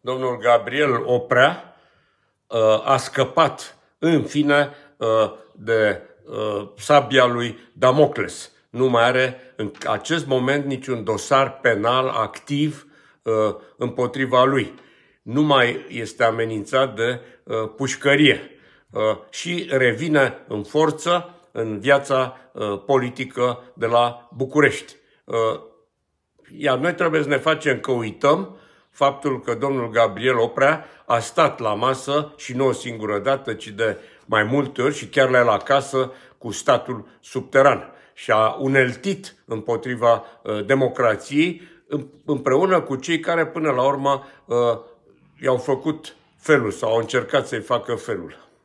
domnul Gabriel Oprea uh, a scăpat în fine uh, de uh, sabia lui Damocles. Nu mai are în acest moment niciun dosar penal activ împotriva lui. Nu mai este amenințat de pușcărie și revine în forță în viața politică de la București. Iar noi trebuie să ne facem că uităm faptul că domnul Gabriel Oprea a stat la masă și nu o singură dată, ci de mai multe ori și chiar la el acasă cu statul subteran și a uneltit împotriva ă, democrației împreună cu cei care până la urmă ă, i-au făcut felul sau au încercat să-i facă felul.